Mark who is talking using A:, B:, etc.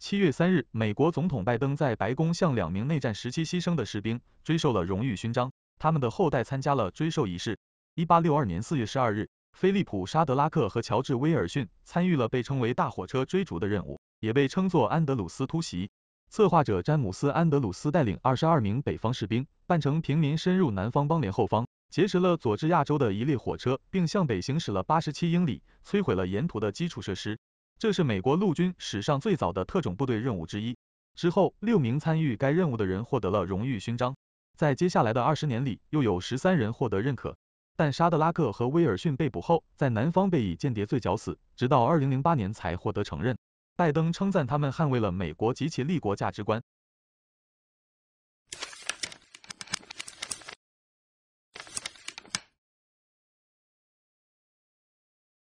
A: 七月三日，美国总统拜登在白宫向两名内战时期牺牲的士兵追授了荣誉勋章，他们的后代参加了追授仪式。一八六二年四月十二日，菲利普·沙德拉克和乔治·威尔逊参与了被称为“大火车追逐”的任务，也被称作安德鲁斯突袭。策划者詹姆斯·安德鲁斯带领二十二名北方士兵，扮成平民深入南方邦联后方，劫持了佐治亚州的一列火车，并向北行驶了八十七英里，摧毁了沿途的基础设施。这是美国陆军史上最早的特种部队任务之一。之后，六名参与该任务的人获得了荣誉勋章。在接下来的二十年里，又有十三人获得认可。但沙德拉克和威尔逊被捕后，在南方被以间谍罪绞死，直到二零零八年才获得承认。拜登称赞他们捍卫了美国及其立国价值观。